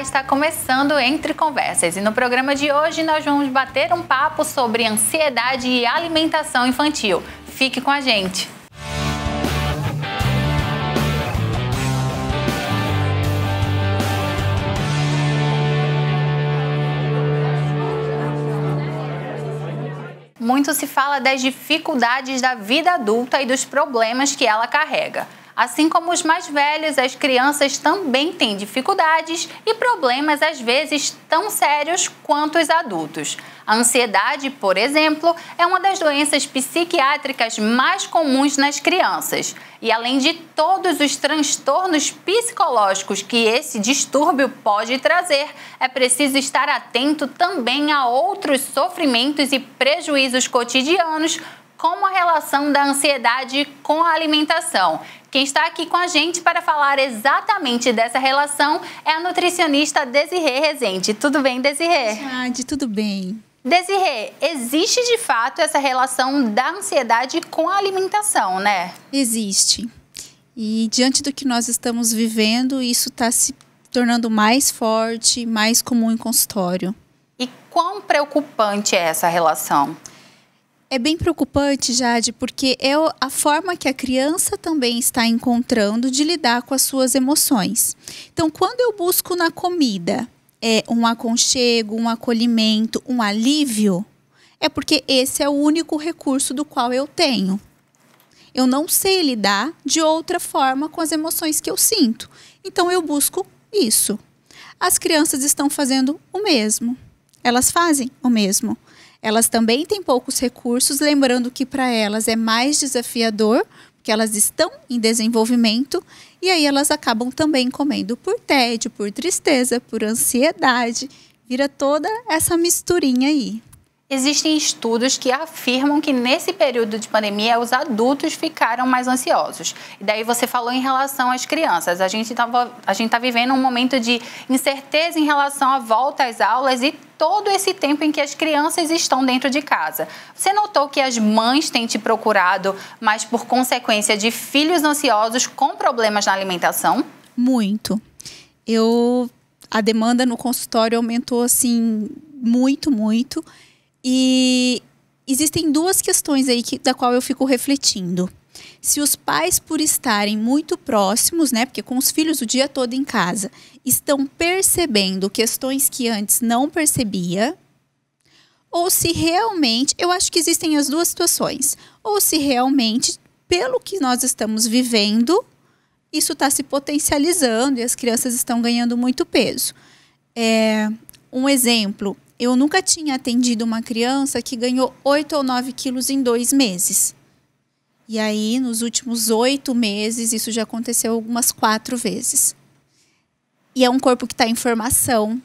está começando Entre Conversas e no programa de hoje nós vamos bater um papo sobre ansiedade e alimentação infantil. Fique com a gente. Muito se fala das dificuldades da vida adulta e dos problemas que ela carrega. Assim como os mais velhos, as crianças também têm dificuldades e problemas às vezes tão sérios quanto os adultos. A ansiedade, por exemplo, é uma das doenças psiquiátricas mais comuns nas crianças. E além de todos os transtornos psicológicos que esse distúrbio pode trazer, é preciso estar atento também a outros sofrimentos e prejuízos cotidianos, como a relação da ansiedade com a alimentação, quem está aqui com a gente para falar exatamente dessa relação é a nutricionista Desirê Rezende. Tudo bem, Desirê? Jade, tudo bem. Desirê, existe de fato essa relação da ansiedade com a alimentação, né? Existe. E diante do que nós estamos vivendo, isso está se tornando mais forte, mais comum em consultório. E quão preocupante é essa relação? é bem preocupante, Jade, porque é a forma que a criança também está encontrando de lidar com as suas emoções. Então, quando eu busco na comida é, um aconchego, um acolhimento, um alívio, é porque esse é o único recurso do qual eu tenho. Eu não sei lidar de outra forma com as emoções que eu sinto. Então, eu busco isso. As crianças estão fazendo o mesmo. Elas fazem o mesmo elas também têm poucos recursos, lembrando que para elas é mais desafiador, porque elas estão em desenvolvimento, e aí elas acabam também comendo por tédio, por tristeza, por ansiedade, vira toda essa misturinha aí. Existem estudos que afirmam que nesse período de pandemia os adultos ficaram mais ansiosos. E daí você falou em relação às crianças. A gente está vivendo um momento de incerteza em relação à volta às aulas e todo esse tempo em que as crianças estão dentro de casa. Você notou que as mães têm te procurado, mas por consequência de filhos ansiosos com problemas na alimentação? Muito. Eu a demanda no consultório aumentou assim muito, muito. E existem duas questões aí que, da qual eu fico refletindo. Se os pais, por estarem muito próximos, né, porque com os filhos o dia todo em casa, estão percebendo questões que antes não percebia, ou se realmente, eu acho que existem as duas situações, ou se realmente, pelo que nós estamos vivendo, isso está se potencializando e as crianças estão ganhando muito peso. É, um exemplo, eu nunca tinha atendido uma criança que ganhou 8 ou 9 quilos em dois meses. E aí, nos últimos oito meses, isso já aconteceu algumas quatro vezes. E é um corpo que está em formação.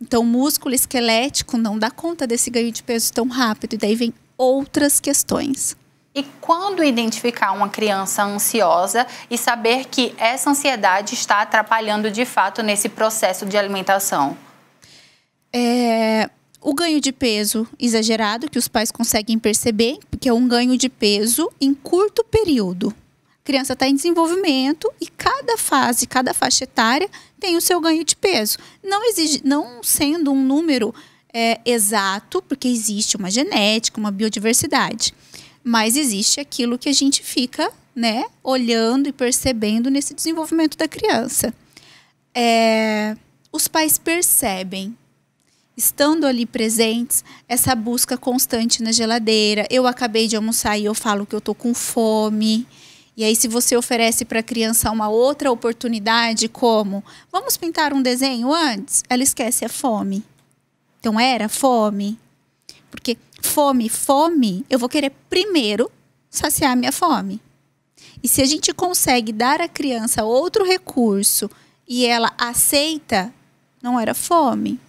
Então, o músculo esquelético não dá conta desse ganho de peso tão rápido. E daí vem outras questões. E quando identificar uma criança ansiosa e saber que essa ansiedade está atrapalhando de fato nesse processo de alimentação? É, o ganho de peso exagerado, que os pais conseguem perceber, porque é um ganho de peso em curto período. A criança está em desenvolvimento e cada fase, cada faixa etária tem o seu ganho de peso. Não, exige, não sendo um número é, exato, porque existe uma genética, uma biodiversidade, mas existe aquilo que a gente fica né, olhando e percebendo nesse desenvolvimento da criança. É, os pais percebem estando ali presentes, essa busca constante na geladeira. Eu acabei de almoçar e eu falo que eu tô com fome. E aí, se você oferece para a criança uma outra oportunidade, como vamos pintar um desenho antes, ela esquece a fome. Então, era fome. Porque fome, fome, eu vou querer primeiro saciar minha fome. E se a gente consegue dar à criança outro recurso e ela aceita, não era fome.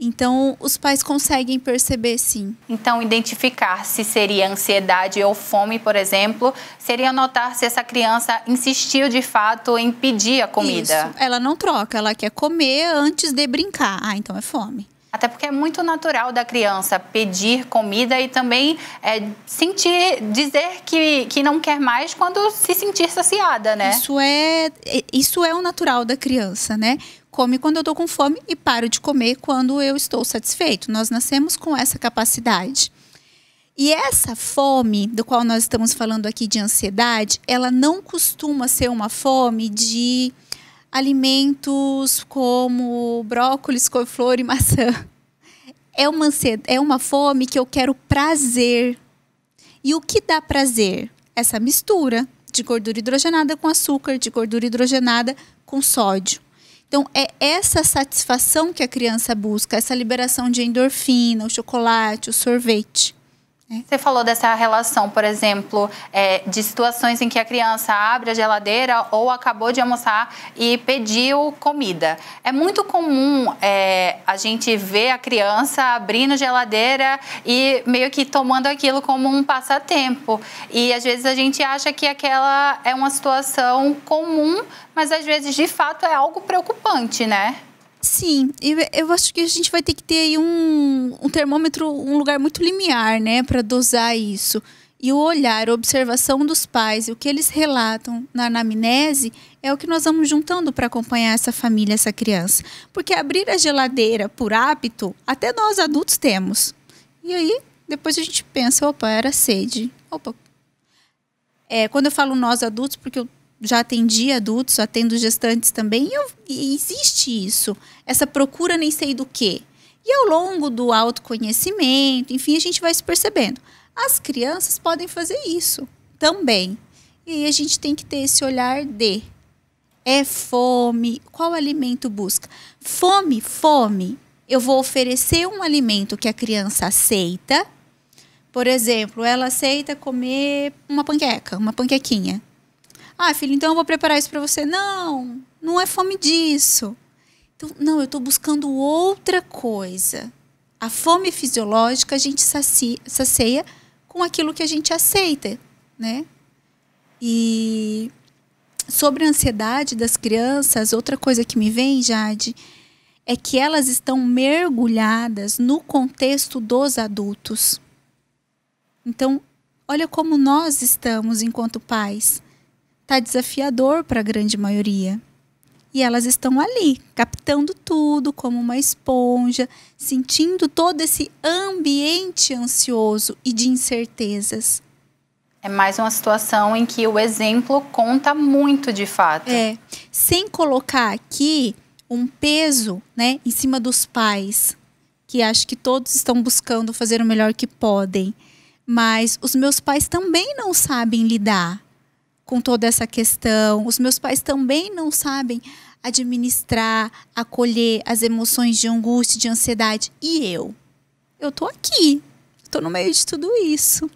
Então, os pais conseguem perceber sim. Então, identificar se seria ansiedade ou fome, por exemplo, seria notar se essa criança insistiu de fato em pedir a comida. Isso. Ela não troca, ela quer comer antes de brincar. Ah, então é fome. Até porque é muito natural da criança pedir comida e também é, sentir, dizer que, que não quer mais quando se sentir saciada, né? Isso é, é isso é o natural da criança, né? come quando eu estou com fome e paro de comer quando eu estou satisfeito. Nós nascemos com essa capacidade. E essa fome, do qual nós estamos falando aqui de ansiedade, ela não costuma ser uma fome de alimentos como brócolis, couve-flor e maçã. É uma, é uma fome que eu quero prazer. E o que dá prazer? Essa mistura de gordura hidrogenada com açúcar, de gordura hidrogenada com sódio. Então, é essa satisfação que a criança busca, essa liberação de endorfina, o chocolate, o sorvete. Você falou dessa relação, por exemplo, é, de situações em que a criança abre a geladeira ou acabou de almoçar e pediu comida. É muito comum é, a gente ver a criança abrindo a geladeira e meio que tomando aquilo como um passatempo. E às vezes a gente acha que aquela é uma situação comum, mas às vezes de fato é algo preocupante, né? Sim, eu acho que a gente vai ter que ter aí um, um termômetro, um lugar muito limiar, né, para dosar isso. E o olhar, a observação dos pais, o que eles relatam na anamnese, é o que nós vamos juntando para acompanhar essa família, essa criança. Porque abrir a geladeira por hábito, até nós adultos temos. E aí, depois a gente pensa, opa, era sede. Opa. É, quando eu falo nós adultos, porque eu já atendi adultos, atendo gestantes também, e, eu, e existe isso, essa procura nem sei do que. E ao longo do autoconhecimento, enfim, a gente vai se percebendo. As crianças podem fazer isso também. E a gente tem que ter esse olhar de é fome, qual alimento busca? Fome, fome. Eu vou oferecer um alimento que a criança aceita. Por exemplo, ela aceita comer uma panqueca, uma panquequinha. Ah, filho, então eu vou preparar isso para você. Não, não é fome disso. Então, não, eu estou buscando outra coisa. A fome fisiológica a gente sacia, sacia com aquilo que a gente aceita, né? E sobre a ansiedade das crianças, outra coisa que me vem, Jade, é que elas estão mergulhadas no contexto dos adultos. Então, olha como nós estamos enquanto pais está desafiador para a grande maioria. E elas estão ali, captando tudo como uma esponja, sentindo todo esse ambiente ansioso e de incertezas. É mais uma situação em que o exemplo conta muito de fato. É, sem colocar aqui um peso, né, em cima dos pais, que acho que todos estão buscando fazer o melhor que podem, mas os meus pais também não sabem lidar com toda essa questão. Os meus pais também não sabem administrar, acolher as emoções de angústia, de ansiedade. E eu? Eu tô aqui, tô no meio de tudo isso.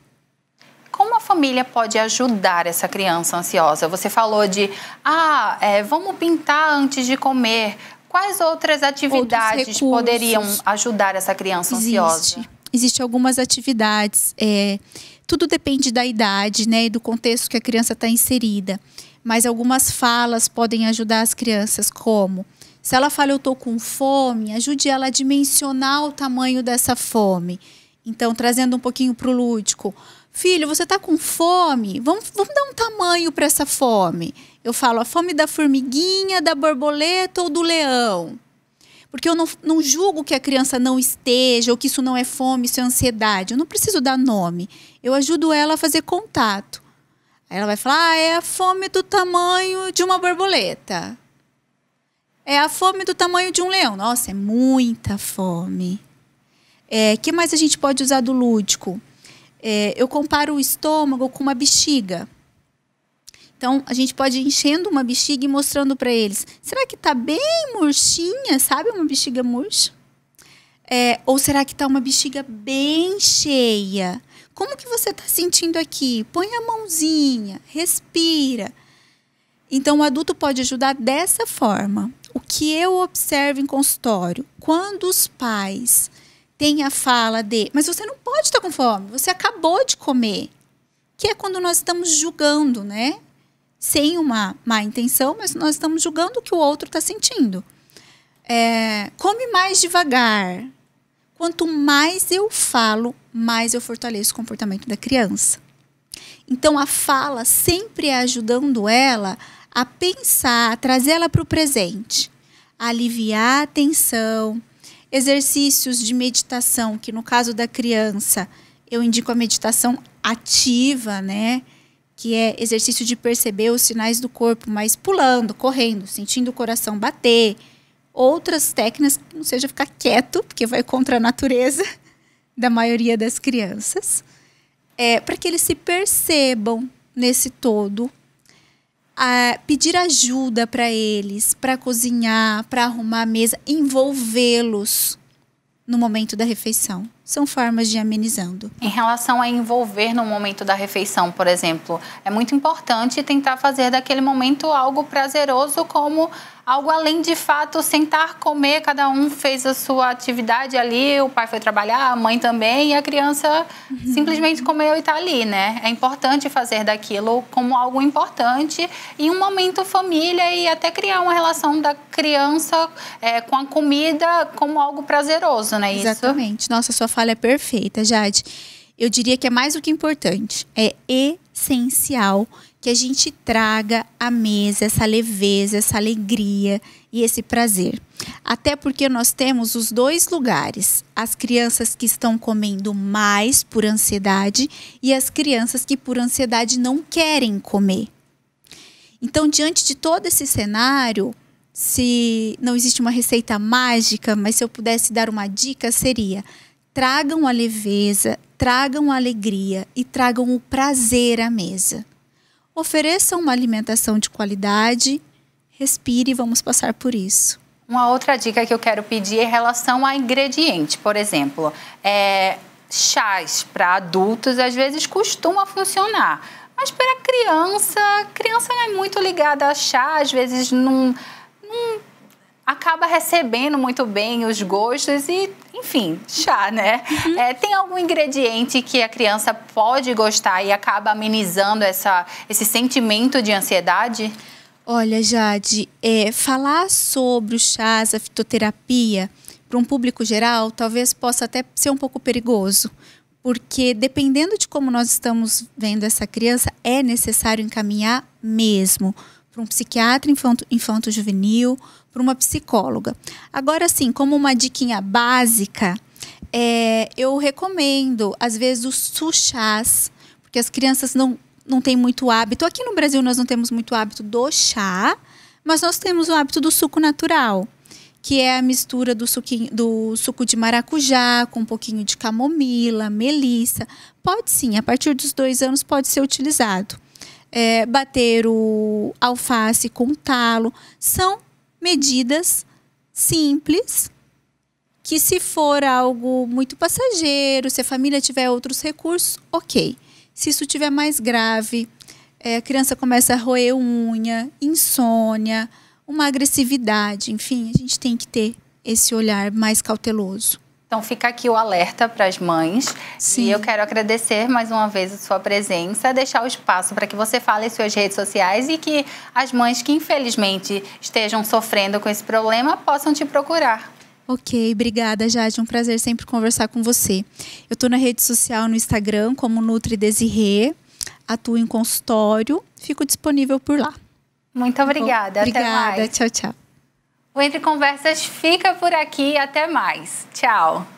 Como a família pode ajudar essa criança ansiosa? Você falou de, ah, é, vamos pintar antes de comer. Quais outras atividades poderiam ajudar essa criança Existe. ansiosa? existem algumas atividades. É, tudo depende da idade né, e do contexto que a criança está inserida. Mas algumas falas podem ajudar as crianças, como se ela fala eu estou com fome, ajude ela a dimensionar o tamanho dessa fome. Então, trazendo um pouquinho para o lúdico. Filho, você está com fome? Vamos, vamos dar um tamanho para essa fome. Eu falo a fome da formiguinha, da borboleta ou do leão. Porque eu não, não julgo que a criança não esteja, ou que isso não é fome, isso é ansiedade. Eu não preciso dar nome. Eu ajudo ela a fazer contato. Aí ela vai falar: ah, é a fome do tamanho de uma borboleta. É a fome do tamanho de um leão. Nossa, é muita fome. É, que mais a gente pode usar do lúdico? É, eu comparo o estômago com uma bexiga. Então, a gente pode ir enchendo uma bexiga e mostrando para eles. Será que está bem murchinha, sabe? Uma bexiga murcha? É, ou será que está uma bexiga bem cheia? Como que você está sentindo aqui? Põe a mãozinha, respira. Então, o adulto pode ajudar dessa forma. O que eu observo em consultório, quando os pais têm a fala de, mas você não pode estar tá com fome, você acabou de comer, que é quando nós estamos julgando, né? sem uma má intenção, mas nós estamos julgando o que o outro está sentindo. É, come mais devagar. Quanto mais eu falo, mais eu fortaleço o comportamento da criança. Então, a fala sempre é ajudando ela a pensar, a trazer ela para o presente, a aliviar a tensão. Exercícios de meditação, que no caso da criança, eu indico a meditação ativa, né? que é exercício de perceber os sinais do corpo, mas pulando, correndo, sentindo o coração bater. Outras técnicas, não seja ficar quieto, porque vai contra a natureza da maioria das crianças, é, para que eles se percebam nesse todo, a pedir ajuda para eles, para cozinhar, para arrumar a mesa, envolvê-los no momento da refeição são formas de amenizando. Em relação a envolver no momento da refeição, por exemplo, é muito importante tentar fazer daquele momento algo prazeroso, como algo além de fato sentar, comer, cada um fez a sua atividade ali, o pai foi trabalhar, a mãe também, e a criança uhum. simplesmente comeu e está ali, né? É importante fazer daquilo como algo importante e um momento família e até criar uma relação da criança é, com a comida como algo prazeroso, né? Exatamente. Isso? Nossa, sua fala é perfeita, Jade. Eu diria que é mais do que importante, é essencial que a gente traga à mesa essa leveza, essa alegria e esse prazer. Até porque nós temos os dois lugares: as crianças que estão comendo mais por ansiedade e as crianças que por ansiedade não querem comer. Então, diante de todo esse cenário, se não existe uma receita mágica, mas se eu pudesse dar uma dica, seria: Tragam a leveza, tragam a alegria e tragam o prazer à mesa. Ofereçam uma alimentação de qualidade, respire e vamos passar por isso. Uma outra dica que eu quero pedir é em relação a ingrediente, por exemplo, é, chás para adultos às vezes costuma funcionar, mas para criança, criança não é muito ligada a chá, às vezes não acaba recebendo muito bem os gostos e, enfim, chá, né? Uhum. É, tem algum ingrediente que a criança pode gostar e acaba amenizando essa, esse sentimento de ansiedade? Olha, Jade, é, falar sobre o chá, a fitoterapia, para um público geral, talvez possa até ser um pouco perigoso, porque dependendo de como nós estamos vendo essa criança, é necessário encaminhar mesmo para um psiquiatra infanto-juvenil, infanto para uma psicóloga. Agora, sim, como uma diquinha básica, é, eu recomendo, às vezes, os sushás, porque as crianças não, não têm muito hábito. Aqui no Brasil, nós não temos muito hábito do chá, mas nós temos o hábito do suco natural que é a mistura do, suquinho, do, suco de maracujá com um pouquinho de camomila, melissa. Pode sim, a partir dos dois anos pode ser utilizado. É, bater o alface com talo são medidas simples que se for algo muito passageiro, se a família tiver outros recursos, ok. Se isso tiver mais grave, é, a criança começa a roer unha, insônia, uma agressividade, enfim, a gente tem que ter esse olhar mais cauteloso. Então fica aqui o alerta para as mães. Sim. E eu quero agradecer mais uma vez a sua presença, deixar o espaço para que você fale em suas redes sociais e que as mães que infelizmente estejam sofrendo com esse problema possam te procurar. Ok, obrigada, Jade. Um prazer sempre conversar com você. Eu estou na rede social no Instagram como Nutri Desirê, atuo em consultório, fico disponível por lá. Muito tá obrigada. Obrigada. Até mais. Tchau, tchau. O Entre Conversas fica por aqui. Até mais. Tchau.